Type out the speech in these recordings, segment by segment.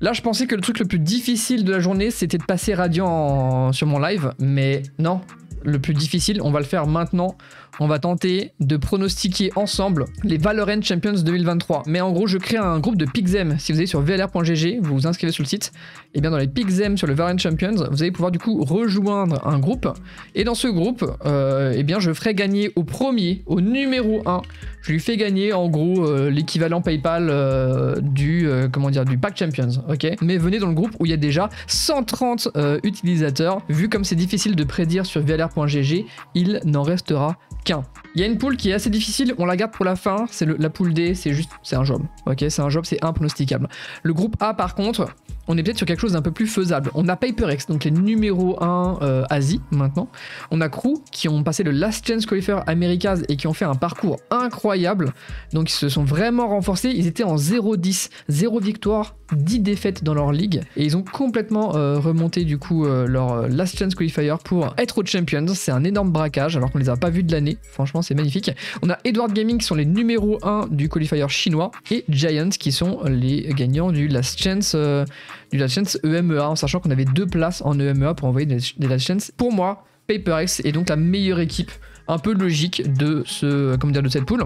Là, je pensais que le truc le plus difficile de la journée, c'était de passer Radiant sur mon live, mais non. Le plus difficile, on va le faire maintenant on va tenter de pronostiquer ensemble les Valorant Champions 2023. Mais en gros, je crée un groupe de Pixem. Si vous allez sur vlr.gg, vous vous inscrivez sur le site, et bien dans les Pixem sur le Valorant Champions, vous allez pouvoir du coup rejoindre un groupe. Et dans ce groupe, et euh, eh bien je ferai gagner au premier, au numéro 1, je lui fais gagner en gros euh, l'équivalent PayPal euh, du comment dire du pack Champions, ok Mais venez dans le groupe où il y a déjà 130 utilisateurs. Vu comme c'est difficile de prédire sur vlr.gg, il n'en restera qu'un il y a une poule qui est assez difficile, on la garde pour la fin, c'est la poule D, c'est juste, c'est un job. Ok, c'est un job, c'est impronosticable. Le groupe A par contre, on est peut-être sur quelque chose d'un peu plus faisable. On a PaperX, donc les numéros 1 euh, Asie maintenant. On a Crew qui ont passé le Last Chance Qualifier Americas et qui ont fait un parcours incroyable. Donc ils se sont vraiment renforcés. Ils étaient en 0-10, 0 victoire, 10 défaites dans leur ligue. Et ils ont complètement euh, remonté du coup euh, leur Last Chance Qualifier pour être aux Champions. C'est un énorme braquage alors qu'on les a pas vus de l'année. Franchement, c'est magnifique. On a Edward Gaming qui sont les numéros 1 du qualifier chinois et Giants qui sont les gagnants du Last Chance du Chance EMEA, en sachant qu'on avait deux places en EMEA pour envoyer des, des Pour moi, PaperX est donc la meilleure équipe un peu logique de ce, euh, dire, de cette poule.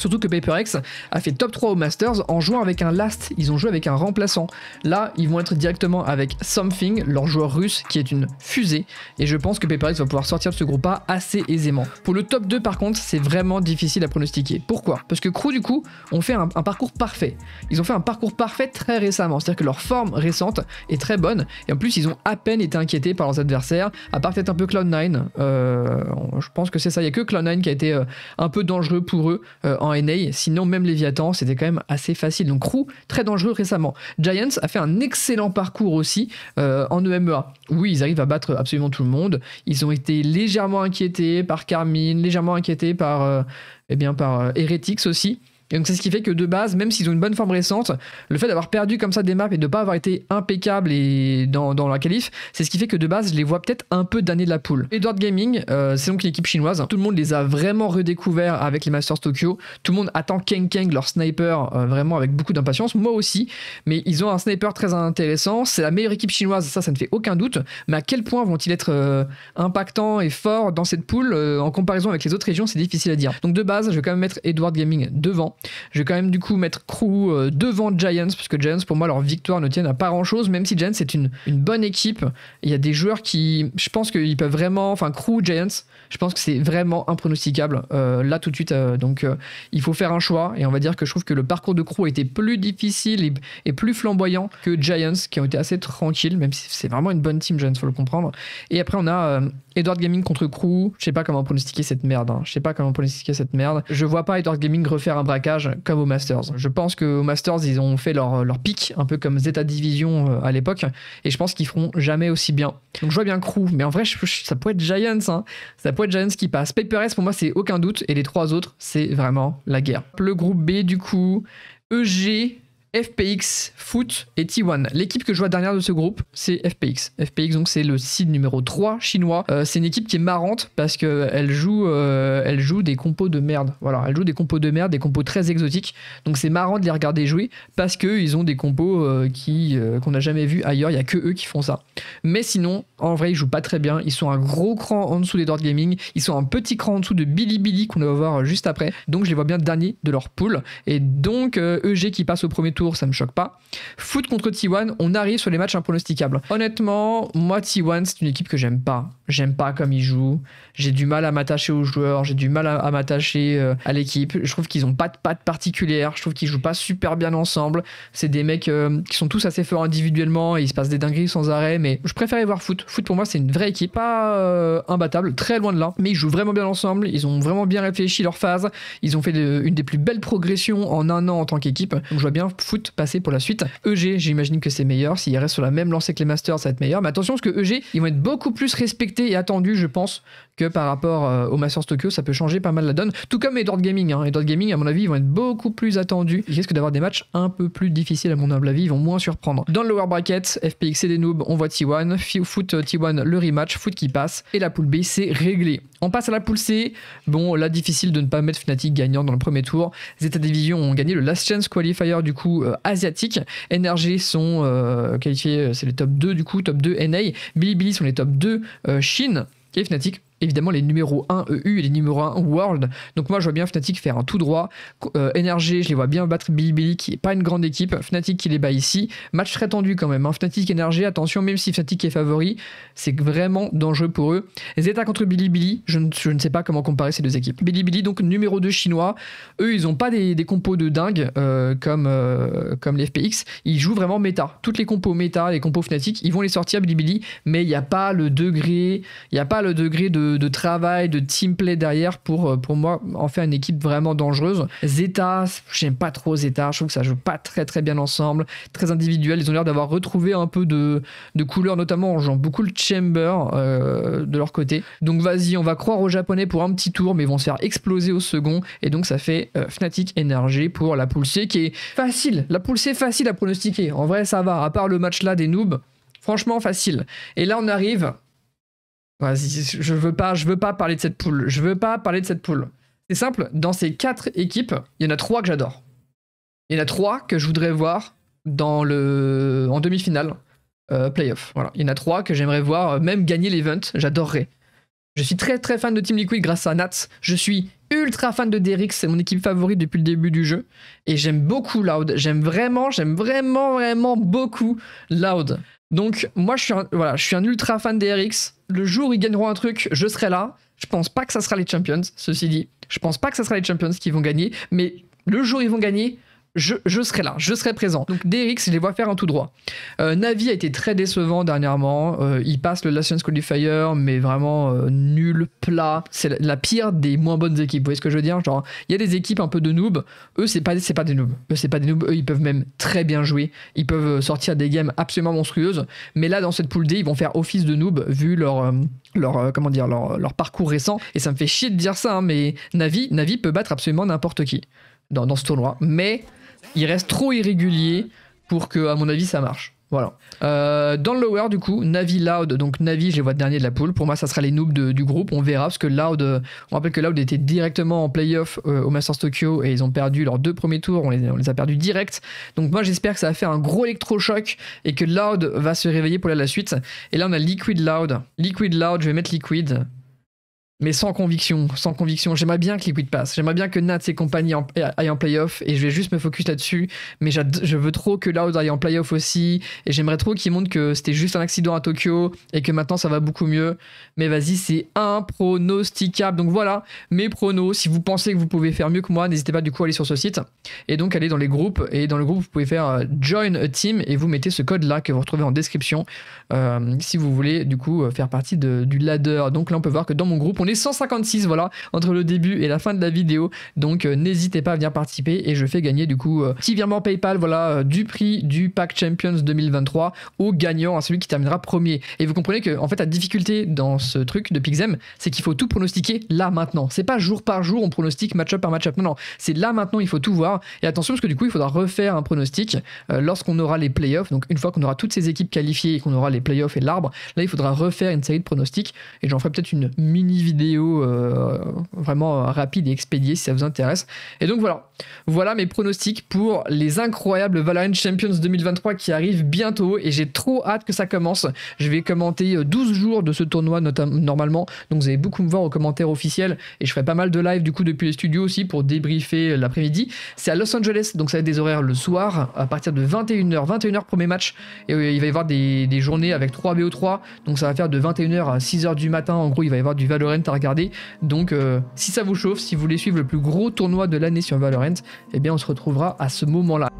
Surtout que PaperX a fait top 3 au Masters en jouant avec un last, ils ont joué avec un remplaçant. Là, ils vont être directement avec Something, leur joueur russe, qui est une fusée, et je pense que PaperX va pouvoir sortir de ce groupe A assez aisément. Pour le top 2 par contre, c'est vraiment difficile à pronostiquer. Pourquoi Parce que Crew du coup, ont fait un, parcours parfait. Ils ont fait un parcours parfait très récemment, c'est-à-dire que leur forme récente est très bonne, et en plus ils ont à peine été inquiétés par leurs adversaires, à part peut-être un peu Cloud9, euh, je pense que c'est ça, il n'y a que Cloud9 qui a été euh, un peu dangereux pour eux euh, en Sinon, même Léviathan, c'était quand même assez facile. Donc Crew, très dangereux récemment. Giants a fait un excellent parcours aussi euh, en EMEA. Oui, ils arrivent à battre absolument tout le monde. Ils ont été légèrement inquiétés par Carmine, légèrement inquiétés par, euh, eh bien, par euh, Heretics aussi. Et donc c'est ce qui fait que de base, même s'ils ont une bonne forme récente, le fait d'avoir perdu comme ça des maps et de ne pas avoir été impeccable et dans, dans la qualif, c'est ce qui fait que de base, je les vois peut-être un peu damnés de la poule. Edward Gaming, euh, c'est donc une équipe chinoise. Tout le monde les a vraiment redécouverts avec les Masters Tokyo. Tout le monde attend Keng leur sniper, euh, vraiment avec beaucoup d'impatience. Moi aussi. Mais ils ont un sniper très intéressant. C'est la meilleure équipe chinoise, ça, ça ne fait aucun doute. Mais à quel point vont-ils être euh, impactants et forts dans cette poule en comparaison avec les autres régions, c'est difficile à dire. Donc de base, je vais quand même mettre Edward Gaming devant. Je vais quand même du coup mettre Crew euh, devant Giants, parce que Giants, pour moi, leur victoire ne tient à pas grand-chose, même si Giants est une, bonne équipe. Il y a des joueurs qui, je pense qu'ils peuvent vraiment, enfin Crew, Giants, je pense que c'est vraiment impronosticable euh, là tout de suite. Euh, donc il faut faire un choix, et on va dire que je trouve que le parcours de Crew a été plus difficile et, plus flamboyant que Giants, qui ont été assez tranquilles, même si c'est vraiment une bonne team, Giants, faut le comprendre. Et après, on a Edward Gaming contre Crew. Je sais pas comment pronostiquer cette merde. Hein. Je sais pas comment pronostiquer cette merde. Je vois pas Edward Gaming refaire un braquage comme au Masters. Je pense qu'au Masters, ils ont fait leur, leur pic, un peu comme Zeta Division euh, à l'époque, et je pense qu'ils feront jamais aussi bien. Donc je vois bien Crew, mais en vrai, ça pourrait être Giants, hein. ça peut être Giants qui passe. Paper S, pour moi, c'est aucun doute, et les trois autres, c'est vraiment la guerre. Le groupe B, du coup, EG, FPX, Foot et T1. L'équipe que je vois dernière de ce groupe, c'est FPX. FPX, donc c'est le site numéro 3 chinois. Euh, c'est une équipe qui est marrante parce qu'elle euh, joue, euh, elle joue des compos de merde. Voilà, elle joue des compos de merde, des compos très exotiques. Donc c'est marrant de les regarder jouer parce qu'ils ont des compos qui, qu'on n'a jamais vu ailleurs. Il n'y a que eux qui font ça. Mais sinon, en vrai, ils jouent pas très bien. Ils sont un gros cran en dessous des Dord Gaming. Ils sont un petit cran en dessous de Billy Billy qu'on va voir juste après. Donc je les vois bien dernier de leur pool. Et donc EG e qui passe au premier tour ça me choque pas. Foot contre T1, on arrive sur les matchs impronosticables. Honnêtement, moi T1, c'est une équipe que j'aime pas. J'aime pas comme ils jouent. J'ai du mal à m'attacher aux joueurs, j'ai du mal à, m'attacher euh, à l'équipe. Je trouve qu'ils ont pas de patte particulière, je trouve qu'ils jouent pas super bien ensemble. C'est des mecs euh, qui sont tous assez forts individuellement il se passe des dingueries sans arrêt, mais je préférais voir foot. Foot pour moi, c'est une vraie équipe, pas euh, imbattable, très loin de là, mais ils jouent vraiment bien ensemble, ils ont vraiment bien réfléchi leur phase, ils ont fait une des plus belles progressions en un an en tant qu'équipe. je vois bien foot passé pour la suite. EG, j'imagine que c'est meilleur. S'il reste sur la même lancée que les Masters, ça va être meilleur. Mais attention, parce que EG, ils vont être beaucoup plus respectés et attendus, je pense, que par rapport euh, aux Masters Tokyo. Ça peut changer pas mal la donne. Tout comme Edward Gaming. Hein. Edward Gaming, à mon avis, ils vont être beaucoup plus attendus. Ils risquent d'avoir des matchs un peu plus difficiles, à mon humble avis. Ils vont moins surprendre. Dans le lower bracket, FPX et des noobs, on voit T1. Foot euh, T1, le rematch. Foot qui passe. Et la poule B, c'est réglé. On passe à la poule C. Bon, là, difficile de ne pas mettre Fnatic gagnant dans le premier tour. Zeta Division ont gagné le Last Chance Qualifier, du coup, euh, asiatiques. NRG sont euh, qualifiés, euh, c'est les top 2 du coup, top 2 NA. Bilibili sont les top 2 Chine est Fnatic évidemment les numéros 1 EU et les numéros 1 World. Donc moi je vois bien Fnatic faire un tout droit. Euh, NRG, je les vois bien battre Bilibili qui n'est pas une grande équipe. Fnatic qui les bat ici. Match très tendu quand même. Hein. Fnatic NRG, attention, même si Fnatic est favori, c'est vraiment dangereux pour eux. Zeta contre Bilibili, je ne, je ne sais pas comment comparer ces deux équipes. Bilibili donc numéro 2 chinois. Eux ils n'ont pas des, compos de dingue euh, comme, euh, comme les FPX. Ils jouent vraiment méta. Toutes les compos méta, les compos Fnatic, ils vont les sortir à Bilibili, mais il n'y a pas le degré, il n'y a pas le degré de de, travail, de team play derrière pour, euh, pour moi en faire une équipe vraiment dangereuse. Zeta, j'aime pas trop Zeta, je trouve que ça joue pas très très bien ensemble, très individuel. Ils ont l'air d'avoir retrouvé un peu de, de couleur, notamment en jouant beaucoup le Chamber euh, de leur côté. Donc vas-y, on va croire aux Japonais pour un petit tour, mais ils vont se faire exploser au second. Et donc ça fait euh, Fnatic Energy pour la poule qui est facile. La poule C facile à pronostiquer. En vrai, ça va. À part le match là des noobs, Franchement, facile. Et là, on arrive je veux pas, je veux pas parler de cette poule. Je veux pas parler de cette poule. C'est simple, dans ces quatre équipes, il y en a trois que j'adore. Il y en a trois que je voudrais voir dans le en demi-finale euh, playoff. Voilà, il y en a trois que j'aimerais voir euh, même gagner l'event. J'adorerais. Je suis très très fan de Team Liquid grâce à Nats. Je suis ultra fan de Derrick, c'est mon équipe favorite depuis le début du jeu. Et j'aime beaucoup Loud. J'aime vraiment, j'aime vraiment, vraiment beaucoup Loud. Donc moi je suis un, ultra fan des RX. Le jour où ils gagneront un truc, je serai là. Je pense pas que ça sera les champions, ceci dit. Je pense pas que ça sera les champions qui vont gagner, mais le jour où ils vont gagner, je, serai là, je serai présent. Donc Derrick, je les vois faire un tout droit. Euh, Navi a été très décevant dernièrement. Euh, il passe le Nations Qualifier, mais vraiment euh, nul, plat. C'est la, pire des moins bonnes équipes. Vous voyez ce que je veux dire Genre, il y a des équipes un peu de noobs. Eux, c'est pas, c'est pas des noobs. Eux, c'est pas des noobs. ils peuvent même très bien jouer. Ils peuvent sortir des games absolument monstrueuses. Mais là, dans cette poule D, ils vont faire office de noobs vu leur leur comment dire leur, parcours récent. Et ça me fait chier de dire ça, hein, mais Navi, Navi peut battre absolument n'importe qui. dans ce tournoi. Mais il reste trop irrégulier pour que, à mon avis, ça marche. Voilà. Euh, dans le lower, du coup, Navi Loud, donc Navi, je les vois dernier de la poule. Pour moi, ça sera les noobs du groupe. On verra, parce que Loud, euh, on rappelle que Loud était directement en playoff euh, au Masters Tokyo et ils ont perdu leurs deux premiers tours. On les, a perdus direct. Donc, moi, j'espère que ça va faire un gros électrochoc et que Loud va se réveiller pour la suite. Et là, on a Liquid Loud. Liquid Loud, je vais mettre Liquid mais sans conviction, sans conviction. J'aimerais bien que Liquid passe. J'aimerais bien que Nats et compagnie en, aillent en playoff et je vais juste me focus là-dessus. Mais je veux trop que Loud aille en playoff aussi et j'aimerais trop qu'ils montrent que c'était juste un accident à Tokyo et que maintenant ça va beaucoup mieux. Mais vas-y, c'est impronosticable. Donc voilà, mes pronos. Si vous pensez que vous pouvez faire mieux que moi, n'hésitez pas du coup à aller sur ce site et donc aller dans les groupes. Et dans le groupe, vous pouvez faire euh, Join a Team et vous mettez ce code là que vous retrouvez en description euh, si vous voulez du coup euh, faire partie du ladder. Donc là, on peut voir que dans mon groupe, on est 156, voilà, entre le début et la fin de la vidéo. Donc euh, n'hésitez pas à venir participer et je fais gagner du coup si euh, petit virement PayPal, voilà, euh, du prix du pack Champions 2023 au gagnant, à hein, celui qui terminera premier. Et vous comprenez que en fait la difficulté dans ce truc de Pixem, c'est qu'il faut tout pronostiquer là maintenant. C'est pas jour par jour on pronostique match-up par match-up. Non, non, c'est là maintenant il faut tout voir. Et attention parce que du coup il faudra refaire un pronostic lorsqu'on aura les playoffs. Donc une fois qu'on aura toutes ces équipes qualifiées et qu'on aura les playoffs et l'arbre, là il faudra refaire une série de pronostics et j'en ferai peut-être une mini vidéo vidéo euh, vraiment rapide et expédiée si ça vous intéresse. Et donc voilà, voilà mes pronostics pour les incroyables Valorant Champions 2023 qui arrivent bientôt et j'ai trop hâte que ça commence. Je vais commenter 12 euh, jours de ce tournoi normalement, donc vous allez beaucoup me voir aux commentaires officiels et je ferai pas mal de live du coup depuis les studios aussi pour débriefer euh, l'après-midi. C'est à Los Angeles, donc ça va être des horaires le soir à partir de 21h, 21h premier match et il va y avoir des, des journées avec 3 BO3, donc ça va faire de 21h à 6h du matin en gros, il va y avoir du Valorant regarder. Donc, euh, si ça vous chauffe, si vous voulez suivre le plus gros tournoi de l'année sur Valorant, eh bien, on se retrouvera à ce moment-là.